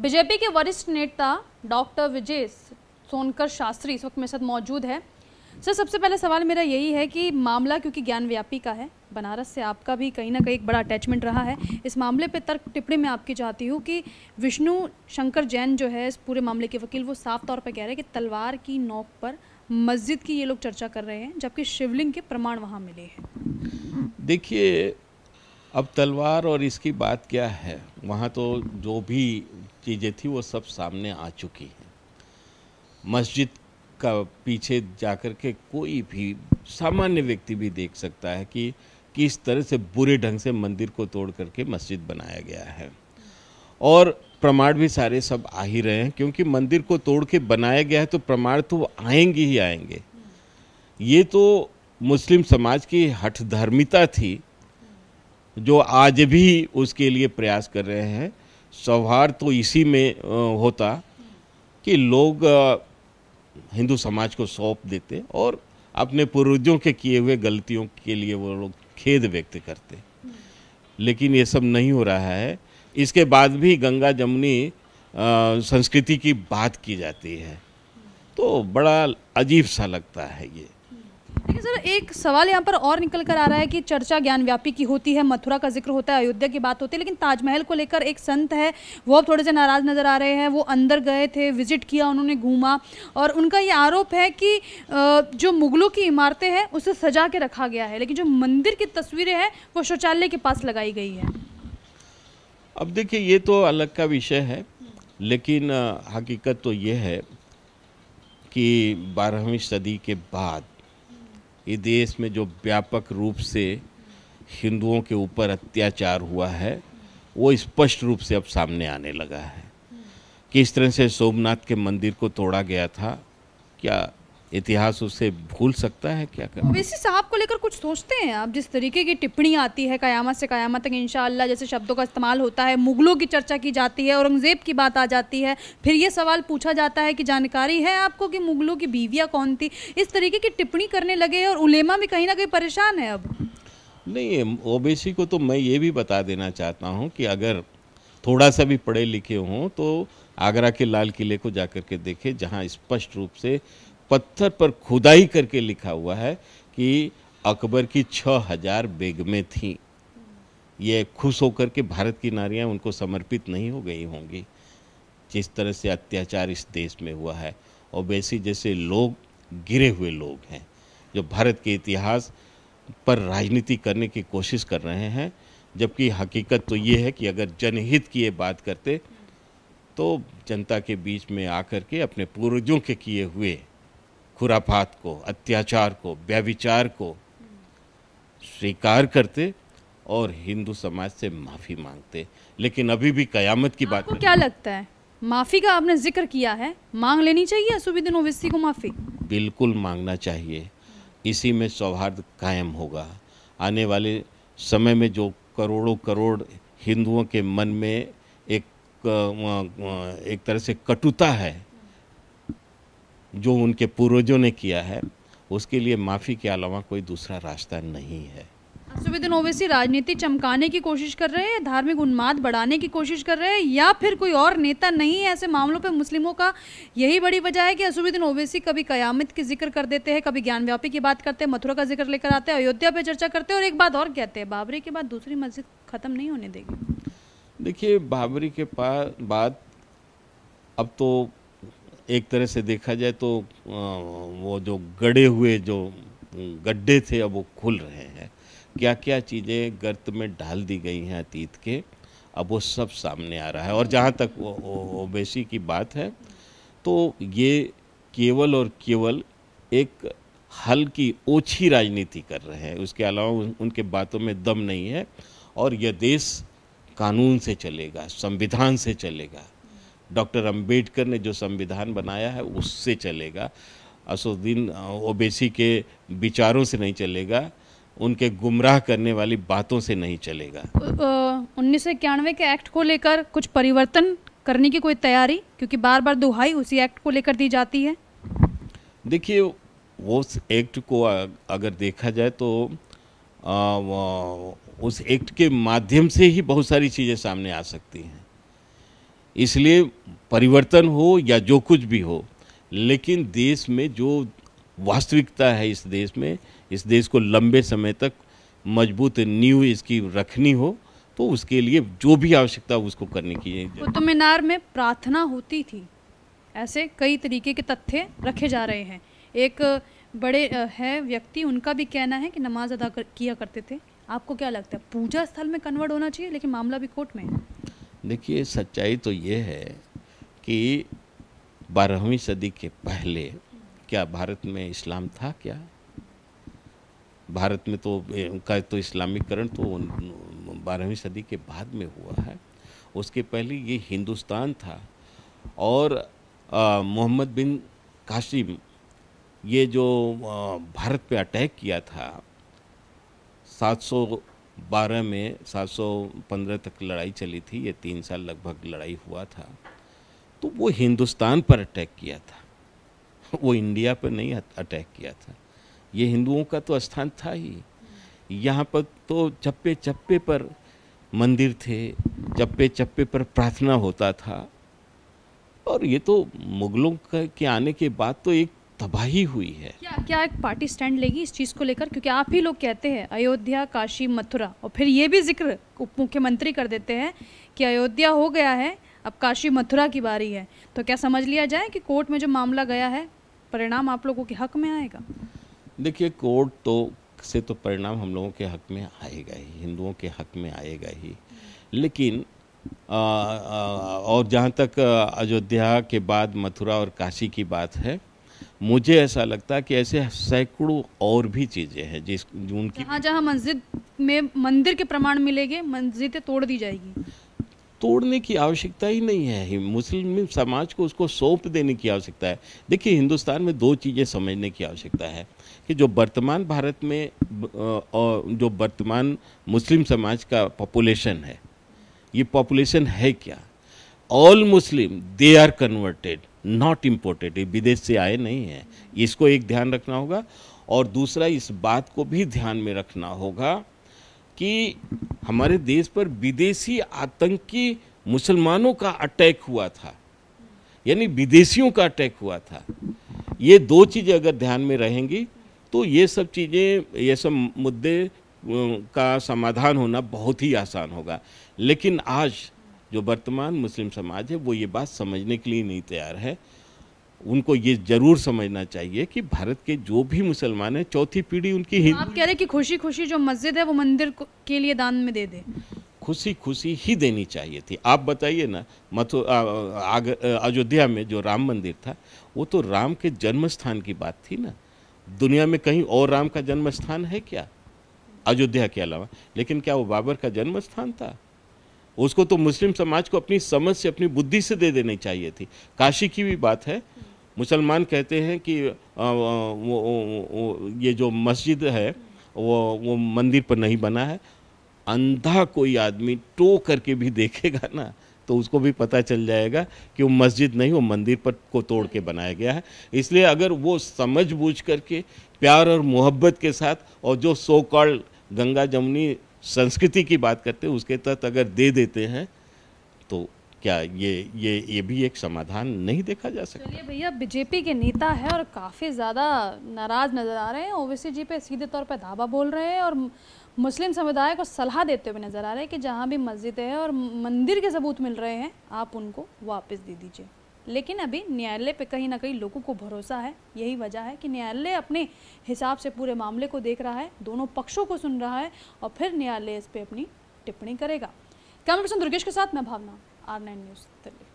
BJP के वरिष्ठ नेता डॉक्टर विजय सोनकर शास्त्री इस वक्त मेरे साथ मौजूद है सर सबसे पहले सवाल मेरा यही है कि मामला क्योंकि ज्ञान व्यापी का है बनारस से आपका भी कहीं ना कहीं एक बड़ा अटैचमेंट रहा है इस मामले पे तर्क टिप्पणी में आपकी चाहती हूँ कि विष्णु शंकर जैन जो है इस पूरे मामले के वकील वो साफ तौर पर कह रहे हैं कि तलवार की नोक पर मस्जिद की ये लोग चर्चा कर रहे हैं जबकि शिवलिंग के प्रमाण वहाँ मिले हैं देखिए अब तलवार और इसकी बात क्या है वहाँ तो जो भी चीज़ें थी वो सब सामने आ चुकी हैं मस्जिद का पीछे जाकर के कोई भी सामान्य व्यक्ति भी देख सकता है कि किस तरह से बुरे ढंग से मंदिर को तोड़ करके मस्जिद बनाया गया है और प्रमाण भी सारे सब आ ही रहे हैं क्योंकि मंदिर को तोड़ के बनाया गया है तो प्रमाण तो आएंगे ही आएंगे ये तो मुस्लिम समाज की हठधर्मिता थी जो आज भी उसके लिए प्रयास कर रहे हैं सौहार्द तो इसी में होता कि लोग हिंदू समाज को सौंप देते और अपने पूर्वजों के किए हुए गलतियों के लिए वो लोग खेद व्यक्त करते लेकिन ये सब नहीं हो रहा है इसके बाद भी गंगा जमुनी संस्कृति की बात की जाती है तो बड़ा अजीब सा लगता है ये देखिए सर एक सवाल यहाँ पर और निकल कर आ रहा है कि चर्चा ज्ञान व्यापी की होती है मथुरा का जिक्र होता है अयोध्या की बात होती है लेकिन ताजमहल को लेकर एक संत है वो अब थोड़े से नाराज नजर आ रहे हैं वो अंदर गए थे विजिट किया उन्होंने घूमा और उनका ये आरोप है कि जो मुगलों की इमारतें हैं उसे सजा के रखा गया है लेकिन जो मंदिर की तस्वीरें हैं वो शौचालय के पास लगाई गई है अब देखिए ये तो अलग का विषय है लेकिन हकीकत तो ये है कि बारहवीं सदी के बाद ये देश में जो व्यापक रूप से हिंदुओं के ऊपर अत्याचार हुआ है वो स्पष्ट रूप से अब सामने आने लगा है किस तरह से सोमनाथ के मंदिर को तोड़ा गया था क्या इतिहास उसे भूल सकता है क्या करना वैसे साहब को लेकर कुछ सोचते हैं आप जिस तरीके की टिप्पणी आती है कयामत से कयामत तक इंशाल्लाह जैसे शब्दों का इस्तेमाल होता है मुगलों की चर्चा की जाती है औरंगज़ेब की बात आ जाती है फिर ये सवाल पूछा जाता है कि जानकारी है आपको कि मुगलों की बीवियाँ कौन थी इस तरीके की टिप्पणी करने लगे और उलेमा भी कहीं ना कहीं परेशान है अब नहीं ओबेसी को तो मैं ये भी बता देना चाहता हूँ कि अगर थोड़ा सा भी पढ़े लिखे हों तो आगरा के लाल किले को जाकर के देखें जहाँ स्पष्ट रूप से पत्थर पर खुदाई करके लिखा हुआ है कि अकबर की छ हजार बेगमें थीं ये खुश होकर के भारत की नारियां उनको समर्पित नहीं हो गई होंगी जिस तरह से अत्याचार इस देश में हुआ है और वैसे जैसे लोग गिरे हुए लोग हैं जो भारत के इतिहास पर राजनीति करने की कोशिश कर रहे हैं जबकि हकीकत तो ये है कि अगर जनहित की ये बात करते तो जनता के बीच में आकर के अपने पूर्वजों के किए हुए खुरापात को अत्याचार को व्यविचार को स्वीकार करते और हिंदू समाज से माफ़ी मांगते लेकिन अभी भी कयामत की बात क्या लगता है माफ़ी का आपने जिक्र किया है मांग लेनी चाहिए सुबिदिन ओवैसी को माफ़ी बिल्कुल मांगना चाहिए इसी में सौहार्द कायम होगा आने वाले समय में जो करोड़ों करोड़ हिंदुओं के मन में एक एक तरह से कटुता है जो उनके पूर्वजों ने किया है उसके लिए माफ़ी के अलावा कोई दूसरा रास्ता नहीं है सुविधन ओवैसी राजनीति चमकाने की कोशिश कर रहे हैं धार्मिक उन्माद बढ़ाने की कोशिश कर रहे हैं या फिर कोई और नेता नहीं है ऐसे मामलों पर मुस्लिमों का यही बड़ी वजह है कि असुविधन ओवैसी कभी कयामत की जिक्र कर देते हैं कभी ज्ञानव्यापी की बात करते हैं मथुरा का जिक्र लेकर आते हैं अयोध्या पर चर्चा करते हैं और एक बात और कहते हैं बाबरी के बाद दूसरी मस्जिद ख़त्म नहीं होने देगी देखिए बाबरी के पास बात अब तो एक तरह से देखा जाए तो वो जो गड़े हुए जो गड्ढे थे अब वो खुल रहे हैं क्या क्या चीज़ें गर्त में डाल दी गई हैं अतीत के अब वो सब सामने आ रहा है और जहाँ तक ओबेसी की बात है तो ये केवल और केवल एक हल की ओछी राजनीति कर रहे हैं उसके अलावा उन, उनके बातों में दम नहीं है और यह देश कानून से चलेगा संविधान से चलेगा डॉक्टर अंबेडकर ने जो संविधान बनाया है उससे चलेगा असुद्दीन ओबेसी के विचारों से नहीं चलेगा उनके गुमराह करने वाली बातों से नहीं चलेगा उन्नीस सौ इक्यानवे के एक्ट को लेकर कुछ परिवर्तन करने की कोई तैयारी क्योंकि बार बार दुहाई उसी एक्ट को लेकर दी जाती है देखिए वो उस एक्ट को अगर देखा जाए तो आ, उस एक्ट के माध्यम से ही बहुत सारी चीज़ें सामने आ सकती हैं इसलिए परिवर्तन हो या जो कुछ भी हो लेकिन देश में जो वास्तविकता है इस देश में इस देश को लंबे समय तक मजबूत नींव इसकी रखनी हो तो उसके लिए जो भी आवश्यकता उसको करने की कुतुब मीनार में प्रार्थना होती थी ऐसे कई तरीके के तथ्य रखे जा रहे हैं एक बड़े है व्यक्ति उनका भी कहना है कि नमाज अदा कर, किया करते थे आपको क्या लगता है पूजा स्थल में कन्वर्ट होना चाहिए लेकिन मामला भी कोर्ट में देखिए सच्चाई तो ये है कि बारहवीं सदी के पहले क्या भारत में इस्लाम था क्या भारत में तो उनका तो इस्लामीकरण तो बारहवीं सदी के बाद में हुआ है उसके पहले ये हिंदुस्तान था और मोहम्मद बिन काशिम ये जो भारत पे अटैक किया था 700 बारह में सात सौ पंद्रह तक लड़ाई चली थी ये तीन साल लगभग लड़ाई हुआ था तो वो हिंदुस्तान पर अटैक किया था वो इंडिया पर नहीं अटैक किया था ये हिंदुओं का तो स्थान था ही यहाँ पर तो चप्पे चप्पे पर मंदिर थे चप्पे चप्पे पर प्रार्थना होता था और ये तो मुगलों का के आने के बाद तो एक तबाही हुई है क्या क्या एक पार्टी स्टैंड लेगी इस चीज़ को लेकर क्योंकि आप ही लोग कहते हैं अयोध्या काशी मथुरा और फिर ये भी जिक्र उप मुख्यमंत्री कर देते हैं कि अयोध्या हो गया है अब काशी मथुरा की बारी है तो क्या समझ लिया जाए कि कोर्ट में जो मामला गया है परिणाम आप लोगों के हक में आएगा देखिए कोर्ट तो से तो परिणाम हम लोगों के हक में आएगा ही हिंदुओं के हक में आएगा ही लेकिन आ, आ, और जहाँ तक अयोध्या के बाद मथुरा और काशी की बात है मुझे ऐसा लगता कि ऐसे सैकड़ों और भी चीज़ें हैं जिस उनकी जहाँ जहाँ मस्जिद में मंदिर के प्रमाण मिलेंगे मस्जिदें तोड़ दी जाएगी तोड़ने की आवश्यकता ही नहीं है मुस्लिम समाज को उसको सौंप देने की आवश्यकता है देखिए हिंदुस्तान में दो चीज़ें समझने की आवश्यकता है कि जो वर्तमान भारत में और जो वर्तमान मुस्लिम समाज का पॉपुलेशन है ये पॉपुलेशन है क्या all Muslim they are converted not imported ये विदेश से आए नहीं हैं इसको एक ध्यान रखना होगा और दूसरा इस बात को भी ध्यान में रखना होगा कि हमारे देश पर विदेशी आतंकी मुसलमानों का अटैक हुआ था यानी विदेशियों का अटैक हुआ था ये दो चीज़ें अगर ध्यान में रहेंगी तो ये सब चीज़ें ये सब मुद्दे का समाधान होना बहुत ही आसान होगा लेकिन आज जो वर्तमान मुस्लिम समाज है वो ये बात समझने के लिए नहीं तैयार है उनको ये जरूर समझना चाहिए कि भारत के जो भी मुसलमान हैं चौथी पीढ़ी उनकी हिंदू आप कह रहे कि खुशी खुशी जो मस्जिद है वो मंदिर के लिए दान में दे दे खुशी खुशी ही देनी चाहिए थी आप बताइए ना मथु अयोध्या में जो राम मंदिर था वो तो राम के जन्म स्थान की बात थी ना दुनिया में कहीं और राम का जन्म स्थान है क्या अयोध्या के अलावा लेकिन क्या वो बाबर का जन्म स्थान था उसको तो मुस्लिम समाज को अपनी समझ से अपनी बुद्धि से दे देनी चाहिए थी काशी की भी बात है मुसलमान कहते हैं कि आ, वो, वो, ये जो मस्जिद है वो वो मंदिर पर नहीं बना है अंधा कोई आदमी टो करके भी देखेगा ना तो उसको भी पता चल जाएगा कि वो मस्जिद नहीं वो मंदिर पर को तोड़ के बनाया गया है इसलिए अगर वो समझ बूझ करके प्यार और मोहब्बत के साथ और जो सो कॉल्ड गंगा जमुनी संस्कृति की बात करते हैं उसके तहत अगर दे देते हैं तो क्या ये ये ये भी एक समाधान नहीं देखा जा सकता चलिए भैया बीजेपी के नेता है और काफ़ी ज़्यादा नाराज नज़र आ रहे हैं ओवैसी जी पे सीधे तौर पर धाबा बोल रहे हैं और मुस्लिम समुदाय को सलाह देते हुए नज़र आ रहे हैं कि जहाँ भी मस्जिदें हैं और मंदिर के सबूत मिल रहे हैं आप उनको वापस दे दीजिए लेकिन अभी न्यायालय पे कहीं ना कहीं लोगों को भरोसा है यही वजह है कि न्यायालय अपने हिसाब से पूरे मामले को देख रहा है दोनों पक्षों को सुन रहा है और फिर न्यायालय इस पर अपनी टिप्पणी करेगा कैमरा पर्सन दुर्गेश के साथ मैं Bhavna R nine news Delhi